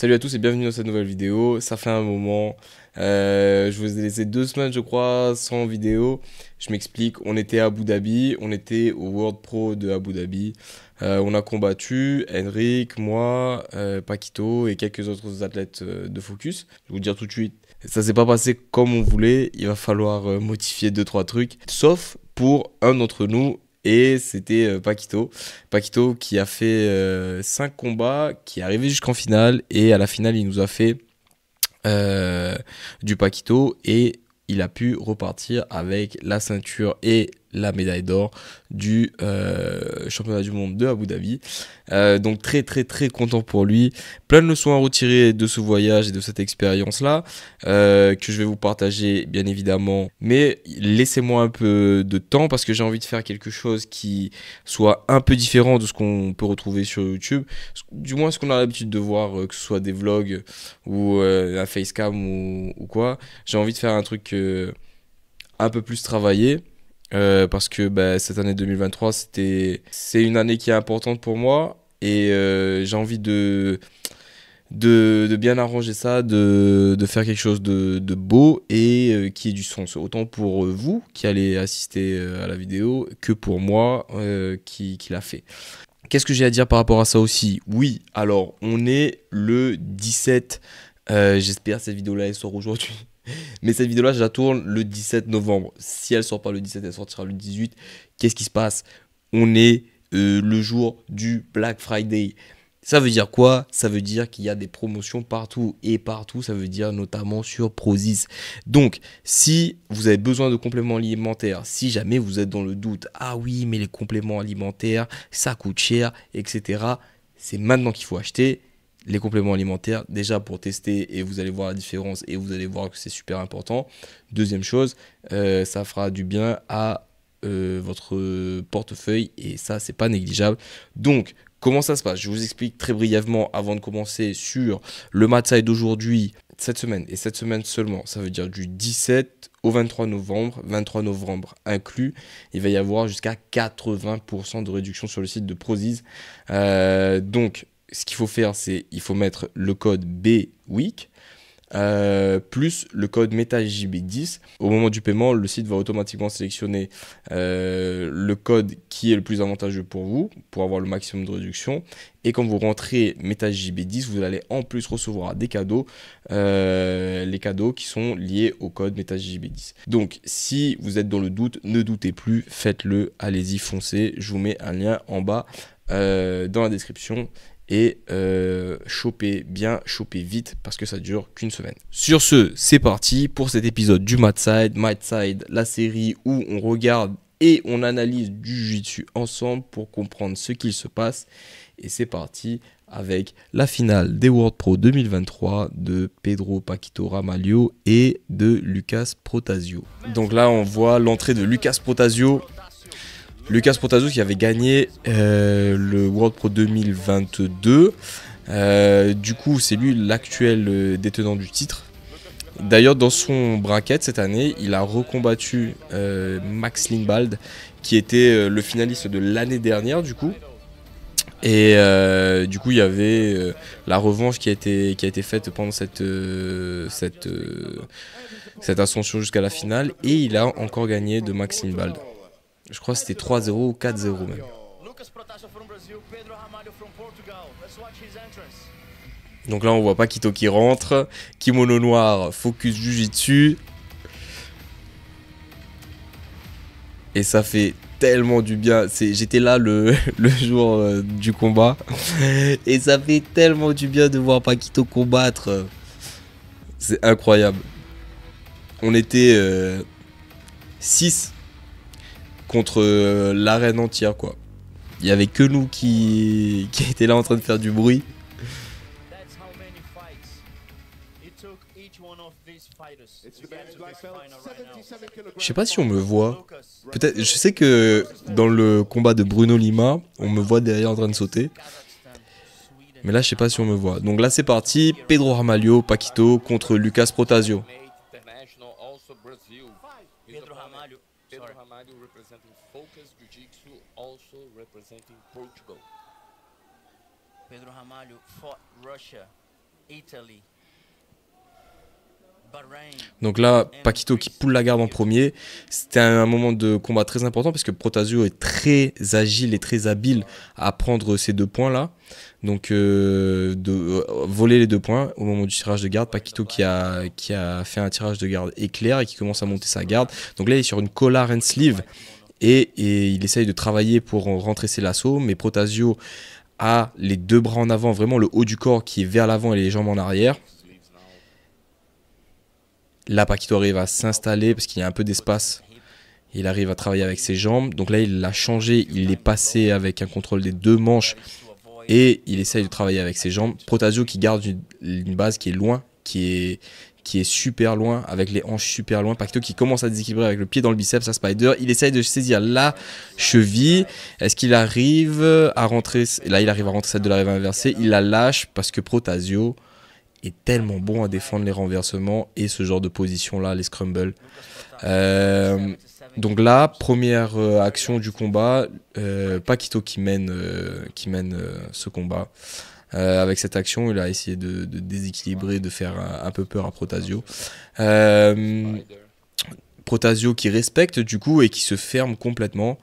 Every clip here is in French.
Salut à tous et bienvenue dans cette nouvelle vidéo, ça fait un moment, euh, je vous ai laissé deux semaines je crois sans vidéo, je m'explique, on était à Abu Dhabi, on était au World Pro de Abu Dhabi, euh, on a combattu Henrik, moi, euh, Paquito et quelques autres athlètes de Focus, je vais vous dire tout de suite, ça s'est pas passé comme on voulait, il va falloir modifier 2-3 trucs, sauf pour un d'entre nous et c'était euh, Paquito. Paquito qui a fait 5 euh, combats, qui est arrivé jusqu'en finale. Et à la finale, il nous a fait euh, du Paquito. Et il a pu repartir avec la ceinture et la médaille d'or du euh, championnat du monde de Abu Dhabi. Euh, donc très très très content pour lui. Plein de leçons à retirer de ce voyage et de cette expérience-là euh, que je vais vous partager bien évidemment. Mais laissez-moi un peu de temps parce que j'ai envie de faire quelque chose qui soit un peu différent de ce qu'on peut retrouver sur YouTube. Du moins ce qu'on a l'habitude de voir, que ce soit des vlogs ou un facecam ou, ou quoi. J'ai envie de faire un truc un peu plus travaillé euh, parce que bah, cette année 2023, c'était, c'est une année qui est importante pour moi et euh, j'ai envie de, de, bien arranger ça, de, de faire quelque chose de, de beau et euh, qui ait du sens. Autant pour vous qui allez assister à la vidéo que pour moi qui, qui l'a fait. Qu'est-ce que j'ai à dire par rapport à ça aussi Oui, alors on est le 17 j'espère que cette vidéo-là elle sort aujourd'hui. Mais cette vidéo-là, je la tourne le 17 novembre. Si elle sort pas le 17, elle sortira le 18. Qu'est-ce qui se passe On est euh, le jour du Black Friday. Ça veut dire quoi Ça veut dire qu'il y a des promotions partout. Et partout, ça veut dire notamment sur Prozis. Donc, si vous avez besoin de compléments alimentaires, si jamais vous êtes dans le doute, ah oui, mais les compléments alimentaires, ça coûte cher, etc. C'est maintenant qu'il faut acheter les compléments alimentaires, déjà pour tester et vous allez voir la différence et vous allez voir que c'est super important. Deuxième chose, euh, ça fera du bien à euh, votre portefeuille et ça, c'est pas négligeable. Donc, comment ça se passe Je vous explique très brièvement avant de commencer sur le matzai d'aujourd'hui, cette semaine et cette semaine seulement. Ça veut dire du 17 au 23 novembre, 23 novembre inclus, il va y avoir jusqu'à 80% de réduction sur le site de Prozis. Euh, donc, ce qu'il faut faire, c'est il faut mettre le code BWIC euh, plus le code MetaJB10. Au moment du paiement, le site va automatiquement sélectionner euh, le code qui est le plus avantageux pour vous, pour avoir le maximum de réduction. Et quand vous rentrez MetaJB10, vous allez en plus recevoir des cadeaux, euh, les cadeaux qui sont liés au code MetaJB10. Donc, si vous êtes dans le doute, ne doutez plus, faites-le, allez-y, foncez. Je vous mets un lien en bas dans la description et euh, choper bien, choper vite parce que ça dure qu'une semaine. Sur ce, c'est parti pour cet épisode du Matside, Side, la série où on regarde et on analyse du Jitsu ensemble pour comprendre ce qu'il se passe. Et c'est parti avec la finale des World Pro 2023 de Pedro Paquito Ramalho et de Lucas Protasio. Donc là, on voit l'entrée de Lucas Protasio Lucas Pontazzo qui avait gagné euh, le World Pro 2022. Euh, du coup, c'est lui l'actuel euh, détenant du titre. D'ailleurs, dans son bracket cette année, il a recombattu Max Lindbald, qui était le finaliste de l'année dernière, du coup. Et du coup, il y avait la revanche qui a été, qui a été faite pendant cette, cette, cette ascension jusqu'à la finale. Et il a encore gagné de Max Lindbald. Je crois que c'était 3-0 ou 4-0 même. Donc là, on voit Paquito qui rentre. Kimono noir, focus Jujitsu. Et ça fait tellement du bien. J'étais là le, jour euh, du combat. Et ça fait tellement du bien de voir Paquito combattre. C'est incroyable. On était 6. Euh, contre euh, l'arène entière, quoi. Il y avait que nous qui, qui étaient là en train de faire du bruit. Je sais pas si on me voit. Peut-être. Je sais que dans le combat de Bruno Lima, on me voit derrière en train de sauter. Mais là, je sais pas si on me voit. Donc là, c'est parti. Pedro Armalio, Paquito contre Lucas Protasio. Pedro Sorry. Ramalho representing Focus Jiu-Jitsu, also representing Portugal. Pedro Ramalho fought Russia, Italy, Donc là, Paquito qui poule la garde en premier. C'était un moment de combat très important parce que Protasio est très agile et très habile à prendre ces deux points-là. Donc euh, de, euh, voler les deux points au moment du tirage de garde. Paquito qui a, qui a fait un tirage de garde éclair et qui commence à monter sa garde. Donc là, il est sur une collar and sleeve et, il essaye de travailler pour rentrer ses lassos. Mais Protasio a les deux bras en avant, vraiment le haut du corps qui est vers l'avant et les jambes en arrière. Là, Paquito arrive à s'installer parce qu'il y a un peu d'espace. Il arrive à travailler avec ses jambes. Donc là, il l'a changé. Il est passé avec un contrôle des deux manches et il essaye de travailler avec ses jambes. Protasio qui garde une, base qui est loin, qui est, super loin, avec les hanches super loin. Paquito qui commence à déséquilibrer avec le pied dans le biceps à Spider. Il essaye de saisir la cheville. Est-ce qu'il arrive à rentrer Là, il arrive à rentrer celle de la rive inversée. Il la lâche parce que Protasio est tellement bon à défendre les renversements et ce genre de position-là, les scrumbles. Euh, donc là, première euh, action du combat, euh, Paquito qui mène, euh, qui mène ce combat. avec cette action, il a essayé de, déséquilibrer, de faire un, un, peu peur à Protasio. Protasio qui respecte du coup et qui se ferme complètement.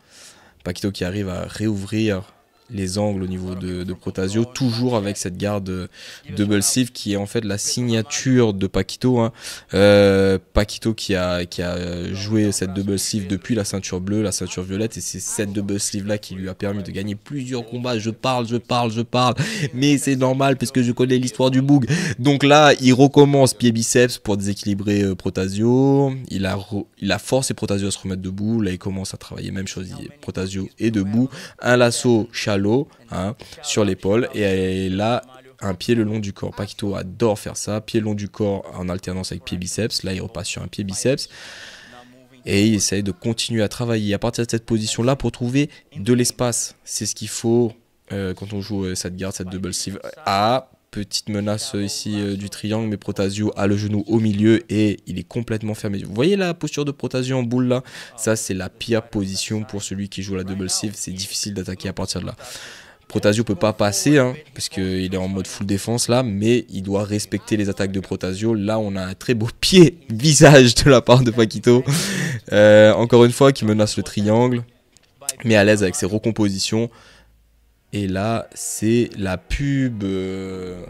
Paquito qui arrive à réouvrir les angles au niveau de, Protasio, toujours avec cette garde euh, double sieve qui est en fait la signature de Paquito. Hein. Euh, Paquito qui a, qui a euh, joué cette double sieve depuis la ceinture bleue, la ceinture violette, et c'est cette double sieve là qui lui a permis de gagner plusieurs combats. Je parle, je parle, je parle, mais c'est normal parce que je connais l'histoire du Boog. Donc là, il recommence pied-biceps pour déséquilibrer Protasio. Il a, il a forcé Protasio à se remettre debout. Là, il commence à travailler même chose. Protasio est debout. Un lasso, l'eau hein, sur l'épaule et là un pied le long du corps. Paquito adore faire ça, pied long du corps en alternance avec pied biceps. Là, il repasse sur un pied biceps et il essaye de continuer à travailler à partir de cette position-là pour trouver de l'espace. C'est ce qu'il faut euh, quand on joue euh, cette garde, cette double sleeve, à petite menace euh, ici euh, du triangle, mais Protasio a le genou au milieu et il est complètement fermé. Vous voyez la posture de Protasio en boule là Ça, c'est la pire position pour celui qui joue la double save. C'est difficile d'attaquer à partir de là. Protasio peut pas passer, hein, parce qu'il est en mode full défense là, mais il doit respecter les attaques de Protasio. Là, on a un très beau pied, visage de la part de Paquito. Euh, encore une fois, qui menace le triangle, mais à l'aise avec ses recompositions. Et là, c'est la pub. Euh,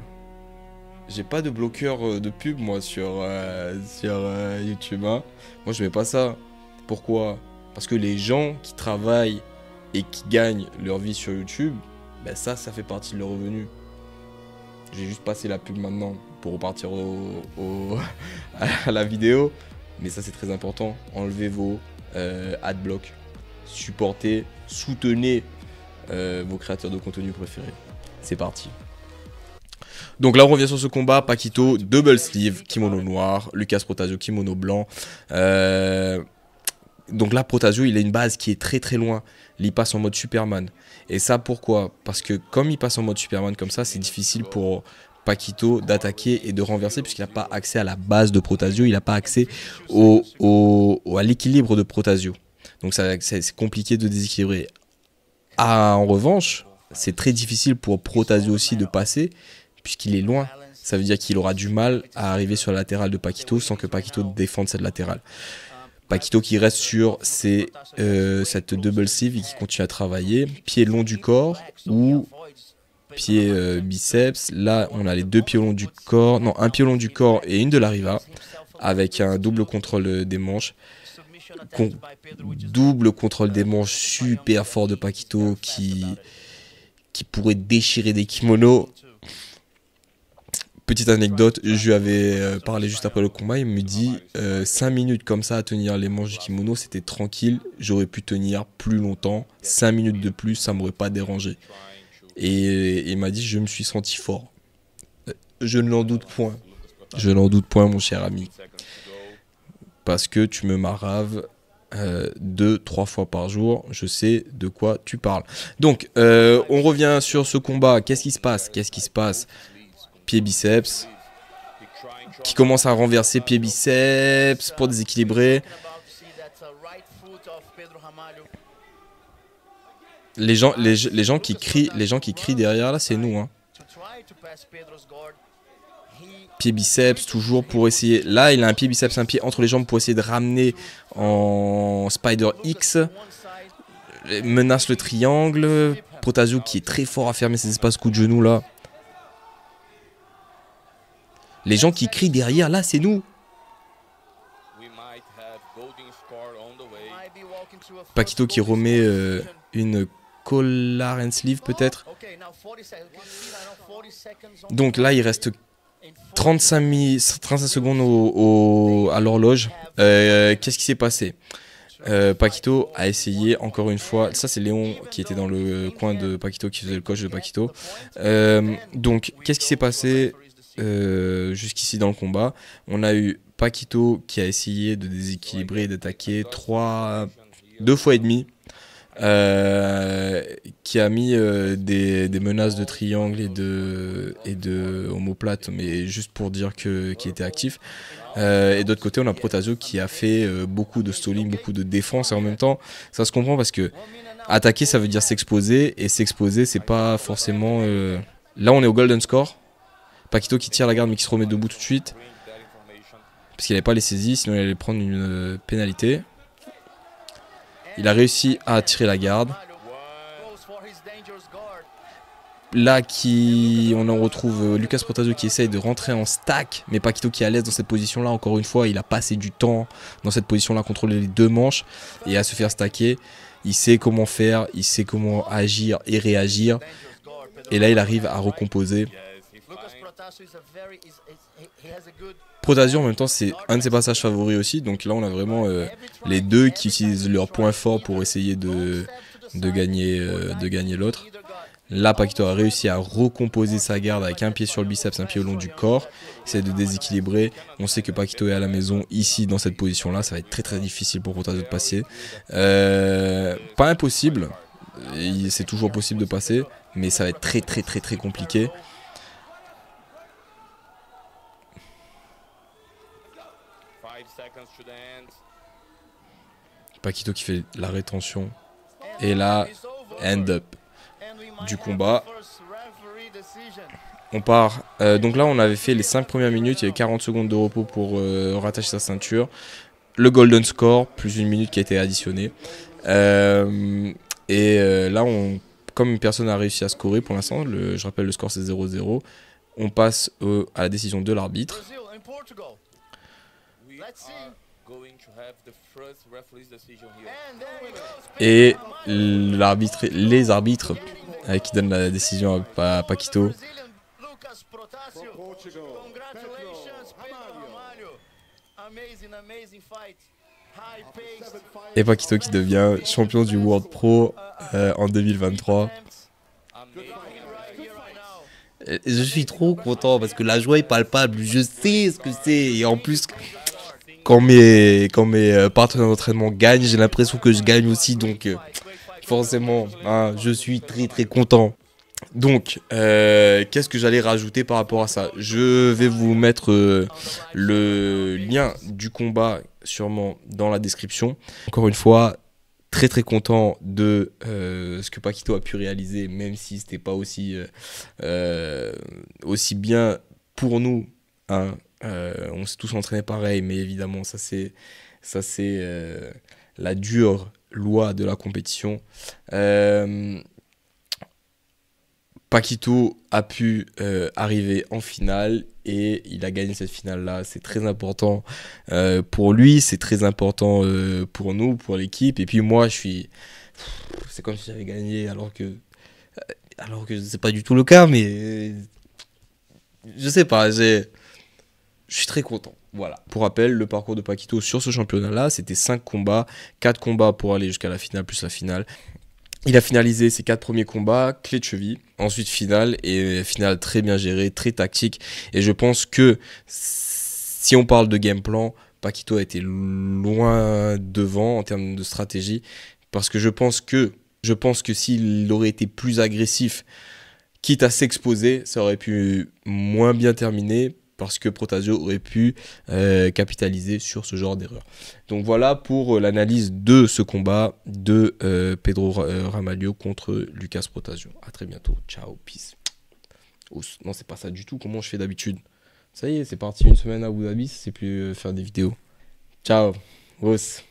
j'ai pas de bloqueur euh, de pub, moi, sur, euh, sur YouTube. Hein. Moi, je mets pas ça. Pourquoi Parce que les gens qui travaillent et qui gagnent leur vie sur YouTube, ben ça, ça fait partie de leur revenu. J'ai juste passé la pub maintenant pour repartir au, à la vidéo. Mais ça, c'est très important. Enlevez vos ad adblocks. Supportez, soutenez euh, vos créateurs de contenu préférés. C'est parti. Donc là on revient sur ce combat, Paquito, double sleeve, kimono noir, Lucas Protasio, kimono blanc. Euh, donc là Protasio il a une base qui est très très loin, il passe en mode Superman. Et ça pourquoi Parce que comme il passe en mode Superman comme ça, c'est difficile pour Paquito d'attaquer et de renverser puisqu'il n'a pas accès à la base de Protasio, il n'a pas accès au, à l'équilibre de Protasio. Donc c'est compliqué de déséquilibrer. Ah, en revanche, c'est très difficile pour Protasio aussi de passer, puisqu'il est loin. Ça veut dire qu'il aura du mal à arriver sur la latérale de Paquito sans que Paquito défende cette latérale. Paquito qui reste sur euh, cette double sieve et qui continue à travailler. Pied long du corps ou pied euh, biceps. Là, on a les deux pieds longs du corps. Non, un pied long du corps et une de la riva avec un double contrôle euh, des manches double contrôle des manches super fort de Paquito qui, qui pourrait déchirer des kimonos. Petite anecdote, je lui avais euh, parlé juste après le combat, il me dit 5 euh, minutes comme ça à tenir les manches du kimono, c'était tranquille, j'aurais pu tenir plus longtemps, 5 minutes de plus, ça m'aurait pas dérangé. Et il m'a dit je me suis senti fort. Euh, je ne l'en doute point. Je n'en doute point mon cher ami parce que tu me maraves euh, deux, trois fois par jour. Je sais de quoi tu parles. Donc, euh, on revient sur ce combat. Qu'est-ce qui se passe Qu'est-ce qui se passe Pied biceps qui commence à renverser pied biceps pour déséquilibrer. Les gens, les gens qui crient, les gens qui crient derrière là, c'est nous. Hein pied biceps toujours pour essayer. Là, il a un pied biceps, un pied entre les jambes pour essayer de ramener en Spider X. Menace le triangle. Protasio qui est très fort à fermer ses espaces coup de genou là. Les gens qui crient derrière, là, c'est nous. Paquito qui remet euh, une collar and sleeve peut-être. Donc là, il reste 35, secondes à l'horloge. Euh, qu'est-ce qui s'est passé euh, Paquito a essayé encore une fois. Ça, c'est Léon qui était dans le coin de Paquito, qui faisait le coach de Paquito. Euh, donc, qu'est-ce qui s'est passé jusqu'ici dans le combat On a eu Paquito qui a essayé de déséquilibrer, d'attaquer deux fois et demi. Euh, qui a mis euh, des, menaces de triangle et de, et homoplate, mais juste pour dire qu'il était actif. Euh, et d'autre côté, on a Protasio qui a fait beaucoup de stalling, beaucoup de défense, et en même temps, ça se comprend parce que attaquer, ça veut dire s'exposer, et s'exposer, c'est pas forcément. Là, on est au golden score. Paquito qui tire la garde, mais qui se remet debout tout de suite. Parce qu'il n'avait pas les saisies, sinon il allait prendre une pénalité. Il a réussi à attirer la garde. Là, qui, on en retrouve euh, Lucas Protasio qui essaye de rentrer en stack, mais Paquito qui est à l'aise dans cette position-là. Encore une fois, il a passé du temps dans cette position-là, contrôler les deux manches et à se faire stacker. Il sait comment faire, il sait comment agir et réagir. Et là, il arrive à recomposer Protasio en même temps c'est un de ses passages favoris aussi, donc là on a vraiment euh, les deux qui utilisent leurs points forts pour essayer de, de gagner, euh, gagner l'autre. Là, Paquito a réussi à recomposer sa garde avec un pied sur le biceps, un pied au long du corps. c'est de déséquilibrer. On sait que Paquito est à la maison ici, dans cette position-là. Ça va être très très difficile pour Protasio de passer. Euh, pas impossible. C'est toujours possible de passer, mais ça va être très très très très compliqué. Paquito qui fait la rétention. Et là, end up du combat. On part. Euh, donc là, on avait fait les 5 premières minutes. Il y avait 40 secondes de repos pour euh, rattacher sa ceinture. Le golden score, plus une minute qui a été additionnée. Euh, et là, on, comme personne n'a réussi à scorer pour l'instant, je rappelle le score c'est 0-0, on passe à la décision de l'arbitre. Et l'arbitre, les arbitres euh, qui donnent la décision à Paquito. Et Paquito qui devient champion du World Pro euh, en 2023. Je suis trop content parce que la joie est palpable. Je sais ce que c'est. Et en plus, quand mes, euh, partenaires d'entraînement gagnent, j'ai l'impression que je gagne aussi. Donc, euh, forcément, hein, je suis très très content. Donc, euh, qu'est-ce que j'allais rajouter par rapport à ça Je vais vous mettre le lien du combat sûrement dans la description. Encore une fois, très très content de ce que Paquito a pu réaliser, même si ce n'était pas aussi, aussi bien pour nous. Hein, euh, on s'est tous entraînés pareil, mais évidemment, ça c'est ça c'est euh, la dure loi de la compétition. Euh, Paquito a pu euh, arriver en finale et il a gagné cette finale-là. C'est très important pour lui, c'est très important pour nous, pour l'équipe. Et puis moi, je suis... C'est comme si j'avais gagné alors que... Alors que c'est pas du tout le cas, mais... Je sais pas, j'ai je suis très content. Voilà. Pour rappel, le parcours de Paquito sur ce championnat-là, c'était 5 combats, 4 combats pour aller jusqu'à la finale plus la finale. Il a finalisé ses quatre premiers combats, clé de cheville, ensuite finale, et finale très bien gérée, très tactique. Et je pense que si on parle de game plan, Paquito a été loin devant en termes de stratégie, parce que je pense que, je pense que s'il aurait été plus agressif, quitte à s'exposer, ça aurait pu moins bien terminer parce que Protasio aurait pu euh, capitaliser sur ce genre d'erreur. Donc voilà pour euh, l'analyse de ce combat de euh, Pedro Ramalho contre Lucas Protasio. A très bientôt, ciao, peace. Oh, non, c'est pas ça du tout, comment je fais d'habitude Ça y est, c'est parti, une semaine à Abu Dhabi, c'est plus faire des vidéos. Ciao, os.